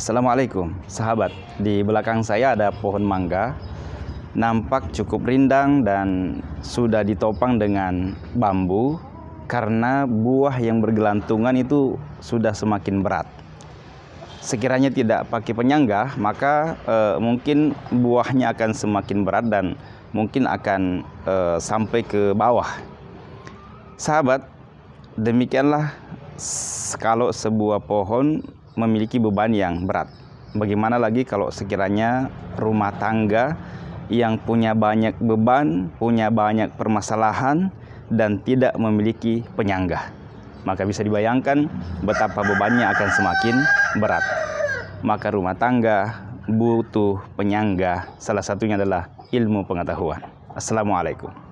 Assalamualaikum, sahabat. Di belakang saya ada pohon mangga. Nampak cukup rindang dan sudah ditopang dengan bambu karena buah yang bergelantungan itu sudah semakin berat. Sekiranya tidak pakai penyangga, maka e, mungkin buahnya akan semakin berat dan mungkin akan e, sampai ke bawah. Sahabat, demikianlah kalau sebuah pohon memiliki beban yang berat. Bagaimana lagi kalau sekiranya rumah tangga yang punya banyak beban, punya banyak permasalahan, dan tidak memiliki penyangga. Maka bisa dibayangkan betapa bebannya akan semakin berat. Maka rumah tangga butuh penyangga, salah satunya adalah ilmu pengetahuan. Assalamualaikum.